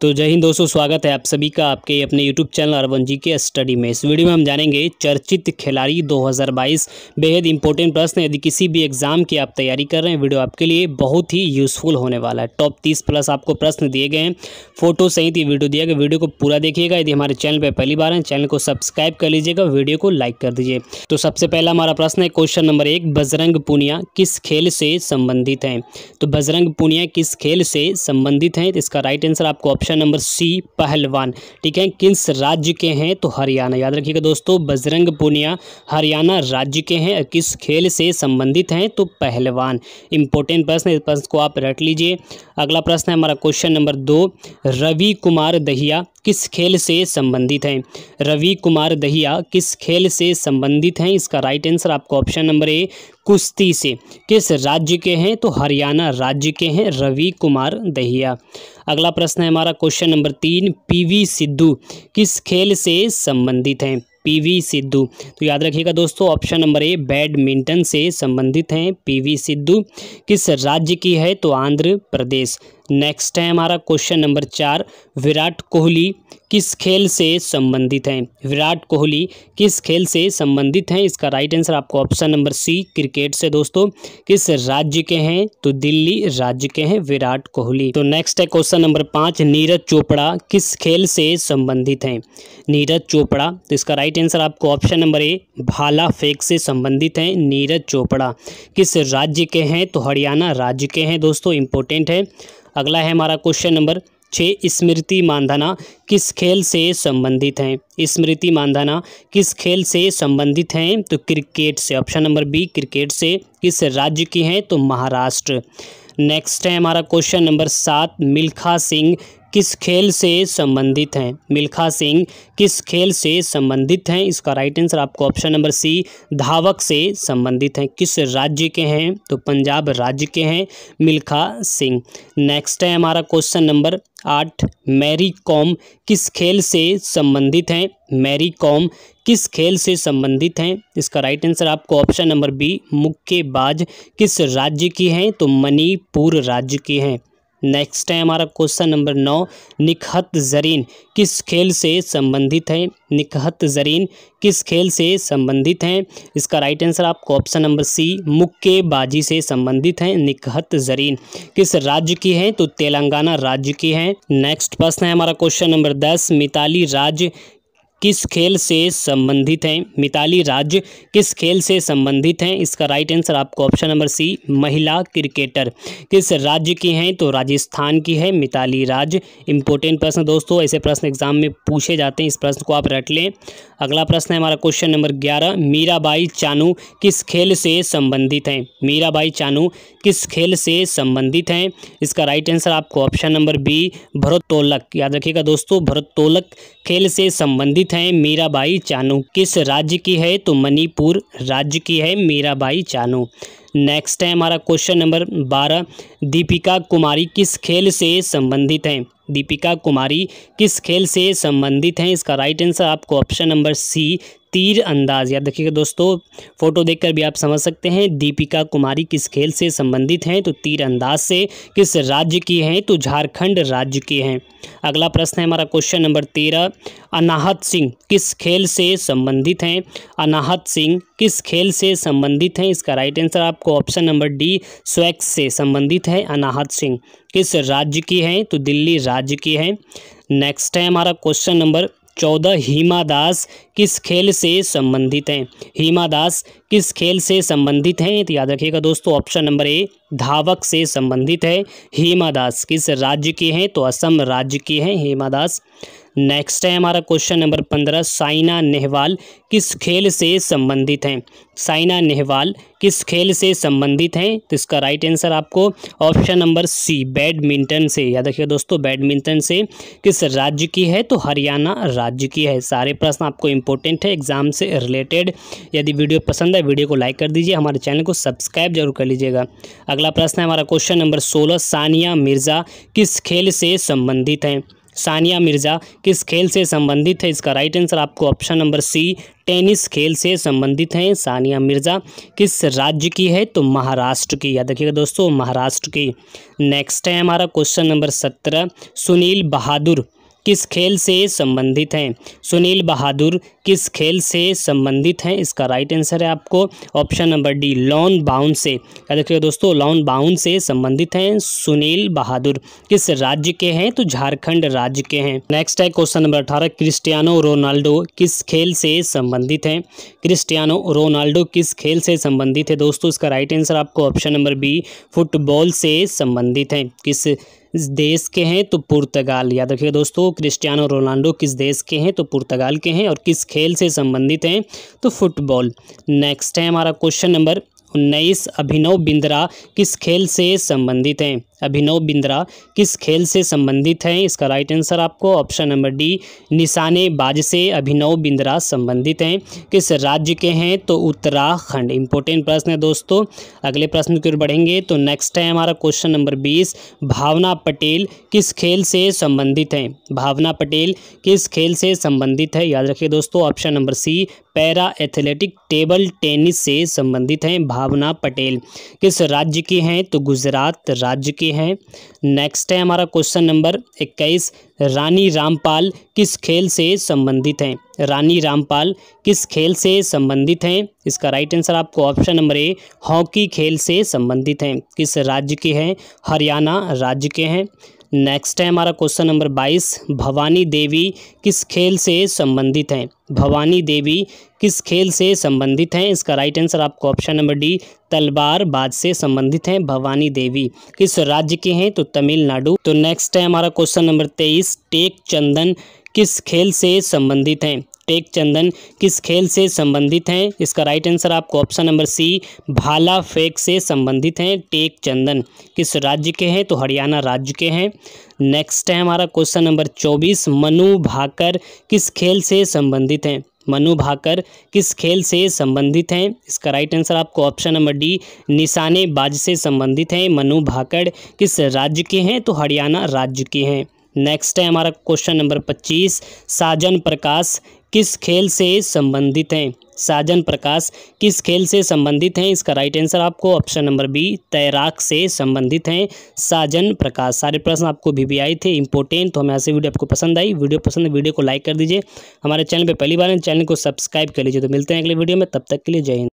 तो जय हिंद दोस्तों स्वागत है आप सभी का आपके अपने यूट्यूब चैनल अरवन जी के स्टडी में इस वीडियो में हम जानेंगे चर्चित खिलाड़ी 2022 बेहद इंपॉर्टेंट प्रश्न यदि किसी भी एग्जाम की आप तैयारी कर रहे हैं वीडियो आपके लिए बहुत ही यूजफुल होने वाला है टॉप 30 प्लस आपको प्रश्न दिए गए हैं फोटो सहित ये वीडियो दिया गया वीडियो को पूरा देखिएगा यदि हमारे चैनल पर पहली बार है चैनल को सब्सक्राइब कर लीजिएगा वीडियो को लाइक कर दीजिए तो सबसे पहला हमारा प्रश्न है क्वेश्चन नंबर एक बजरंग पुनिया किस खेल से संबंधित है तो बजरंग पुनिया किस खेल से संबंधित है इसका राइट आंसर आपको ऑप्शन ऑप्शन नंबर सी पहलवान ठीक है किस राज्य के हैं तो हरियाणा याद रखिएगा दोस्तों बजरंग पुनिया हरियाणा राज्य के हैं किस खेल से संबंधित हैं तो पहलवान इंपॉर्टेंट प्रश्न इस प्रश्न को आप रट लीजिए अगला प्रश्न है हमारा क्वेश्चन नंबर दो रवि कुमार दहिया किस खेल से संबंधित हैं रवि कुमार दहिया किस खेल से संबंधित हैं इसका राइट आंसर आपको ऑप्शन नंबर ए कुश्ती से किस राज्य के हैं तो हरियाणा राज्य के हैं रवि कुमार दहिया अगला प्रश्न है हमारा क्वेश्चन नंबर तीन पीवी सिद्धू किस खेल से संबंधित हैं पीवी सिद्धू तो याद रखिएगा दोस्तों ऑप्शन नंबर ए बैडमिंटन से संबंधित हैं पीवी सिद्धू किस राज्य की है तो आंध्र प्रदेश नेक्स्ट है हमारा क्वेश्चन नंबर चार विराट कोहली किस खेल से संबंधित हैं विराट कोहली किस खेल से संबंधित हैं इसका राइट आंसर आपको ऑप्शन नंबर सी क्रिकेट से दोस्तों किस राज्य के हैं तो दिल्ली राज्य के हैं विराट कोहली तो नेक्स्ट है क्वेश्चन नंबर पाँच नीरज चोपड़ा किस खेल से संबंधित हैं नीरज चोपड़ा तो इसका राइट आंसर आपको ऑप्शन नंबर ए भाला फेंक से संबंधित हैं नीरज चोपड़ा किस राज्य के हैं तो हरियाणा राज्य के हैं दोस्तों इंपॉर्टेंट है अगला है हमारा क्वेश्चन नंबर छः स्मृति मानधना किस खेल से संबंधित हैं स्मृति मानधना किस खेल से संबंधित हैं तो क्रिकेट से ऑप्शन नंबर बी क्रिकेट से किस राज्य की हैं तो महाराष्ट्र नेक्स्ट है हमारा क्वेश्चन नंबर सात मिल्खा सिंह किस खेल से संबंधित हैं मिल्खा सिंह किस खेल से संबंधित हैं इसका राइट आंसर आपको ऑप्शन नंबर सी धावक से संबंधित हैं किस राज्य के हैं तो पंजाब राज्य के हैं मिल्खा सिंह नेक्स्ट है हमारा क्वेश्चन नंबर आठ मैरी कॉम किस खेल से संबंधित हैं मैरी कॉम किस खेल से संबंधित हैं इसका राइट आंसर आपको ऑप्शन नंबर बी मुक्केबाज किस राज्य की हैं तो मणिपुर राज्य की हैं नेक्स्ट है हमारा क्वेश्चन नंबर नौ निखत जरीन किस खेल से संबंधित है निखत जरीन किस खेल से संबंधित हैं इसका राइट आंसर आपको ऑप्शन नंबर सी मुक्केबाजी से संबंधित हैं निखत जरीन किस राज्य की है तो तेलंगाना राज्य की है नेक्स्ट प्रश्न है हमारा क्वेश्चन नंबर दस मिताली राज्य किस खेल से संबंधित हैं मिताली राज्य किस खेल से संबंधित हैं इसका राइट आंसर आपको ऑप्शन नंबर सी महिला क्रिकेटर किस राज्य की हैं तो राजस्थान की है मिताली राज्य इंपॉर्टेंट प्रश्न दोस्तों ऐसे प्रश्न एग्जाम में पूछे जाते हैं इस प्रश्न को आप रट लें अगला प्रश्न है हमारा क्वेश्चन नंबर ग्यारह मीराबाई चानू किस खेल से संबंधित हैं मीराबाई चानू किस खेल से संबंधित हैं इसका राइट आंसर आपको ऑप्शन नंबर बी भरतोलक याद रखिएगा दोस्तों भरतोलक खेल से संबंधित स्थित हैं मीराबाई चानू किस राज्य की है तो मणिपुर राज्य की है मीराबाई चानू नेक्स्ट है हमारा क्वेश्चन नंबर बारह दीपिका कुमारी किस खेल से संबंधित हैं दीपिका कुमारी किस खेल से संबंधित हैं इसका राइट आंसर आपको ऑप्शन नंबर सी तीर अंदाज याद रखिएगा दोस्तों फोटो देखकर भी आप समझ सकते हैं दीपिका कुमारी किस खेल से संबंधित हैं तो तीर अंदाज से किस राज्य की हैं तो झारखंड राज्य की हैं अगला प्रश्न है हमारा क्वेश्चन नंबर तेरह अनाहत सिंह किस खेल से संबंधित हैं अनाहत सिंह किस खेल से संबंधित हैं इसका राइट आंसर आपको ऑप्शन नंबर डी स्वैक्स से संबंधित है अनाहत सिंह किस राज्य की हैं तो दिल्ली राज्य की हैं नेक्स्ट है हमारा क्वेश्चन नंबर चौदह हीमा दास किस खेल से संबंधित हैं हीमा दास किस खेल से संबंधित हैं तो याद रखिएगा दोस्तों ऑप्शन नंबर ए धावक से संबंधित है हीमा दास किस राज्य की हैं तो असम राज्य की हैं हीमा दास नेक्स्ट है हमारा क्वेश्चन नंबर पंद्रह साइना नेहवाल किस खेल से संबंधित हैं साइना नेहवाल किस खेल से संबंधित हैं तो इसका राइट आंसर आपको ऑप्शन नंबर सी बैडमिंटन से याद रखिए दोस्तों बैडमिंटन से किस राज्य की है तो हरियाणा राज्य की है सारे प्रश्न आपको इंपॉर्टेंट है एग्जाम से रिलेटेड यदि वीडियो पसंद है वीडियो को लाइक कर दीजिए हमारे चैनल को सब्सक्राइब जरूर कर लीजिएगा अगला प्रश्न है हमारा क्वेश्चन नंबर सोलह सानिया मिर्ज़ा किस खेल से संबंधित हैं सानिया मिर्ज़ा किस खेल से संबंधित है इसका राइट आंसर आपको ऑप्शन नंबर सी टेनिस खेल से संबंधित हैं सानिया मिर्ज़ा किस राज्य की है तो महाराष्ट्र की याद रखिएगा दोस्तों महाराष्ट्र की नेक्स्ट है हमारा क्वेश्चन नंबर सत्रह सुनील बहादुर किस खेल से संबंधित हैं सुनील बहादुर किस खेल से संबंधित हैं इसका राइट आंसर है आपको ऑप्शन नंबर डी लॉन बाउंड से क्या रखिएगा दोस्तों लॉन बाउंड से संबंधित हैं सुनील बहादुर किस राज्य के हैं तो झारखंड राज्य के हैं नेक्स्ट है क्वेश्चन नंबर अठारह क्रिस्टियानो रोनाल्डो किस खेल से संबंधित हैं क्रिस्टियानो रोनाल्डो किस खेल से संबंधित है दोस्तों इसका राइट आंसर आपको ऑप्शन नंबर बी फुटबॉल से संबंधित हैं किस देश के हैं तो पुर्तगाल याद रखिएगा दोस्तों क्रिस्टियानो रोनाल्डो किस देश के हैं तो पुर्तगाल के हैं और किस खेल से संबंधित हैं तो फुटबॉल नेक्स्ट है हमारा क्वेश्चन नंबर उन्नीस अभिनव बिंद्रा किस खेल से संबंधित हैं अभिनव बिंद्रा किस खेल से संबंधित हैं इसका राइट आंसर आपको ऑप्शन नंबर डी निशानेबाज से अभिनव बिंद्रा संबंधित हैं किस राज्य के हैं तो उत्तराखंड इंपॉर्टेंट प्रश्न है दोस्तों अगले प्रश्न की ओर बढ़ेंगे तो नेक्स्ट है हमारा क्वेश्चन नंबर बीस भावना पटेल किस खेल से संबंधित हैं भावना पटेल किस खेल से संबंधित है याद रखिए दोस्तों option number C para athletic table tennis से संबंधित हैं भावना पटेल किस राज्य की हैं तो गुजरात राज्य के हैं नेक्स्ट है हमारा क्वेश्चन नंबर इक्कीस रानी रामपाल किस खेल से संबंधित हैं रानी रामपाल किस खेल से संबंधित हैं इसका राइट आंसर आपको ऑप्शन नंबर ए हॉकी खेल से संबंधित हैं किस राज्य के हैं हरियाणा राज्य के हैं नेक्स्ट है हमारा क्वेश्चन नंबर बाईस भवानी देवी किस खेल से संबंधित हैं भवानी देवी किस खेल से संबंधित हैं इसका राइट आंसर आपको ऑप्शन नंबर डी तलवारबाज से संबंधित हैं भवानी देवी किस राज्य के हैं तो तमिलनाडु तो नेक्स्ट है हमारा क्वेश्चन नंबर तेईस टेक चंदन किस खेल से संबंधित हैं टेक चंदन किस खेल से संबंधित हैं इसका राइट आंसर आपको ऑप्शन नंबर सी भाला फेंक से संबंधित हैं टेक चंदन किस राज्य के हैं तो हरियाणा राज्य के हैं नेक्स्ट है हमारा क्वेश्चन नंबर चौबीस मनु भाकर किस खेल से संबंधित हैं मनु भाकर किस खेल से संबंधित हैं इसका राइट आंसर आपको ऑप्शन नंबर डी निशानेबाज से संबंधित हैं मनु भाकर किस राज्य के हैं तो हरियाणा राज्य के हैं नेक्स्ट है हमारा क्वेश्चन नंबर पच्चीस साजन प्रकाश किस खेल से संबंधित हैं साजन प्रकाश किस खेल से संबंधित हैं इसका राइट आंसर आपको ऑप्शन नंबर बी तैराक से संबंधित हैं साजन प्रकाश सारे प्रश्न आपको भी भी आए थे इंपॉर्टेंट तो हमें ऐसे वीडियो आपको पसंद आई वीडियो पसंद है वीडियो को लाइक कर दीजिए हमारे चैनल पर पहली बार चैनल को सब्सक्राइब कर लीजिए तो मिलते हैं अगले वीडियो में तब तक के लिए जय हिंद